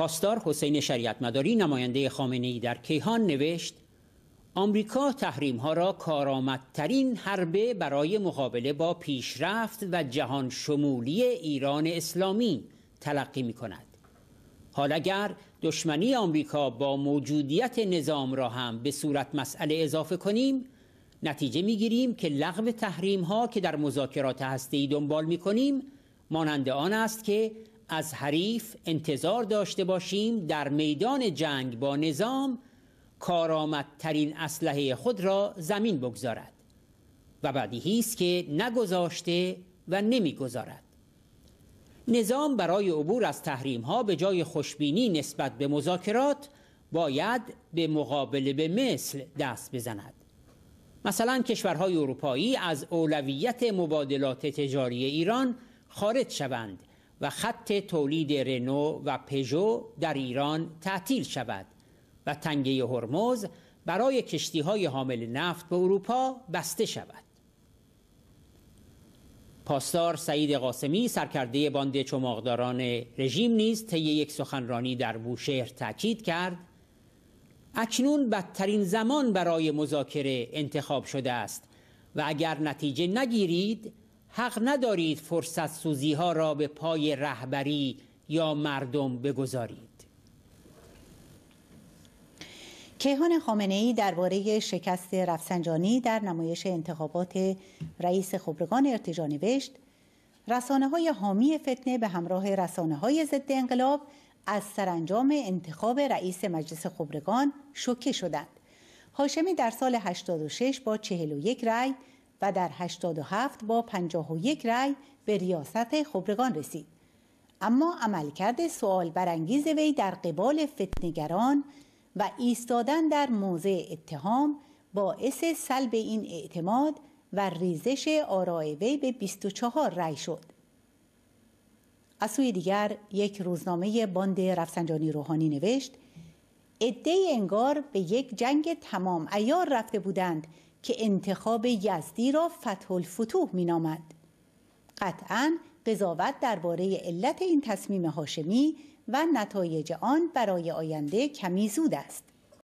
پاسدار حسین شریعت مداری نماینده خامنه در کیهان نوشت آمریکا تحریم ها را کارآمدترین حربه برای مقابله با پیشرفت و جهان شمولی ایران اسلامی تلقی می کند. حال اگر دشمنی آمریکا با موجودیت نظام را هم به صورت مسئله اضافه کنیم نتیجه میگیریم که لغو تحریم ها که در مذاکرات ای دنبال می کنیم مانند آن است که از حریف انتظار داشته باشیم در میدان جنگ با نظام کارآمدترین اسلحه خود را زمین بگذارد و بدیهی است که نگذاشته و نمیگذارد نظام برای عبور از تحریم ها به جای خوشبینی نسبت به مذاکرات باید به مقابله به مثل دست بزند مثلا کشورهای اروپایی از اولویت مبادلات تجاری ایران خارج شوند و خط تولید رنو و پژو در ایران تعطیل شود و تنگه هرمز برای کشتی های حامل نفت به اروپا بسته شود پاسدار سعید قاسمی سرکرده باند چماقداران رژیم نیز طی یک سخنرانی در بوشهر تاکید کرد اکنون بدترین زمان برای مذاکره انتخاب شده است و اگر نتیجه نگیرید حق ندارید فرصت سوزی ها را به پای رهبری یا مردم بگذارید کیهان خامنه ای درباره شکست رفسنجانی در نمایش انتخابات رئیس خبرگان ارتجا نوشت رسانه های حامی فتنه به همراه رسانه های ضد انقلاب از سرانجام انتخاب رئیس مجلس خبرگان شوکه شدند. هاشمی در سال 86 با 41 رأی و در 87 با 51 رأی به ریاست خبرگان رسید اما عملکرد سوال برانگیز وی در قبال فتنگران و ایستادن در موضع اتهام باعث سلب این اعتماد و ریزش آرای وی به 24 رأی شد از سوی دیگر یک روزنامه باند رفسنجانی روحانی نوشت عده انگار به یک جنگ تمام ایار رفته بودند که انتخاب یزدی را فتح الفتوح می نامد. قطعا قضاوت درباره علت این تصمیم هاشمی و نتایج آن برای آینده کمی زود است.